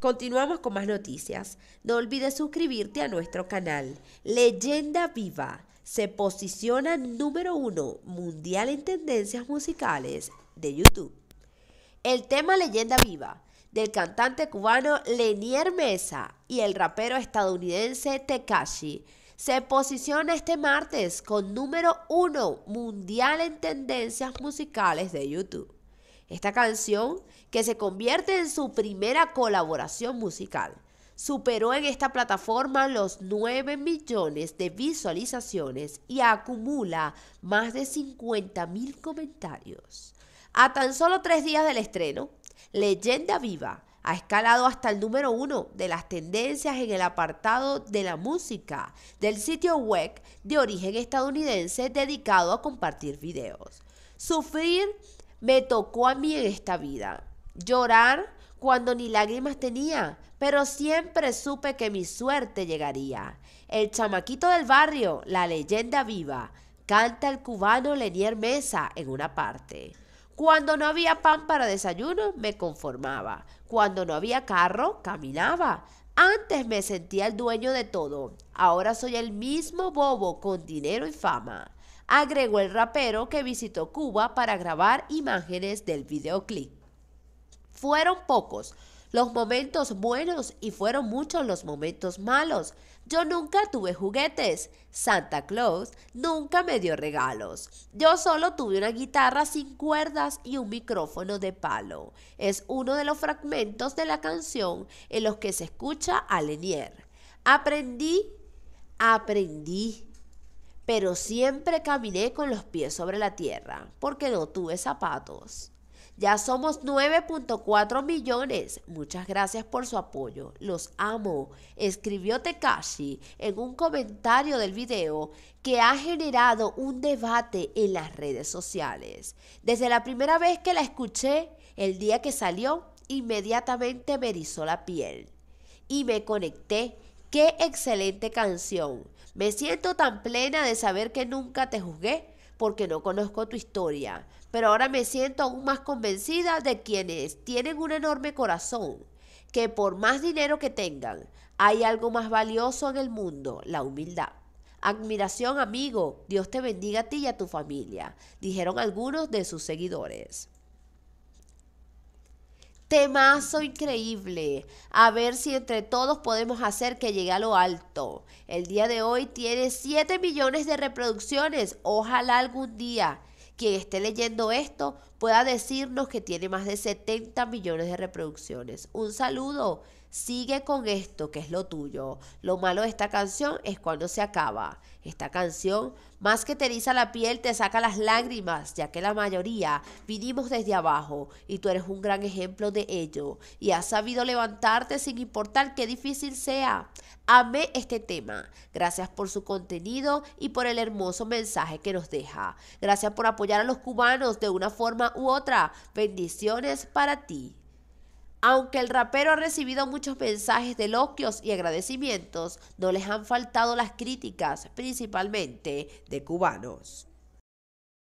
Continuamos con más noticias. No olvides suscribirte a nuestro canal. Leyenda Viva se posiciona número uno mundial en tendencias musicales de YouTube. El tema Leyenda Viva del cantante cubano Lenier Mesa y el rapero estadounidense Tekashi se posiciona este martes con número uno mundial en tendencias musicales de YouTube. Esta canción, que se convierte en su primera colaboración musical, superó en esta plataforma los 9 millones de visualizaciones y acumula más de 50 mil comentarios. A tan solo tres días del estreno, Leyenda Viva ha escalado hasta el número uno de las tendencias en el apartado de la música del sitio web de origen estadounidense dedicado a compartir videos. Sufrir me tocó a mí en esta vida. Llorar cuando ni lágrimas tenía, pero siempre supe que mi suerte llegaría. El chamaquito del barrio, la leyenda viva, canta el cubano Lenier Mesa en una parte. Cuando no había pan para desayuno, me conformaba. Cuando no había carro, caminaba. Antes me sentía el dueño de todo. Ahora soy el mismo bobo con dinero y fama agregó el rapero que visitó Cuba para grabar imágenes del videoclip. Fueron pocos los momentos buenos y fueron muchos los momentos malos. Yo nunca tuve juguetes. Santa Claus nunca me dio regalos. Yo solo tuve una guitarra sin cuerdas y un micrófono de palo. Es uno de los fragmentos de la canción en los que se escucha a Lenier. Aprendí, aprendí pero siempre caminé con los pies sobre la tierra, porque no tuve zapatos. Ya somos 9.4 millones. Muchas gracias por su apoyo. Los amo. Escribió Tekashi en un comentario del video que ha generado un debate en las redes sociales. Desde la primera vez que la escuché, el día que salió, inmediatamente me erizó la piel y me conecté Qué excelente canción. Me siento tan plena de saber que nunca te juzgué porque no conozco tu historia, pero ahora me siento aún más convencida de quienes tienen un enorme corazón, que por más dinero que tengan, hay algo más valioso en el mundo, la humildad. Admiración, amigo, Dios te bendiga a ti y a tu familia, dijeron algunos de sus seguidores. Temazo increíble. A ver si entre todos podemos hacer que llegue a lo alto. El día de hoy tiene 7 millones de reproducciones. Ojalá algún día quien esté leyendo esto pueda decirnos que tiene más de 70 millones de reproducciones. Un saludo, sigue con esto que es lo tuyo. Lo malo de esta canción es cuando se acaba. Esta canción, más que te eriza la piel, te saca las lágrimas, ya que la mayoría vinimos desde abajo y tú eres un gran ejemplo de ello. Y has sabido levantarte sin importar qué difícil sea. Amé este tema. Gracias por su contenido y por el hermoso mensaje que nos deja. Gracias por apoyar a los cubanos de una forma u otra. Bendiciones para ti. Aunque el rapero ha recibido muchos mensajes de elogios y agradecimientos, no les han faltado las críticas, principalmente de cubanos.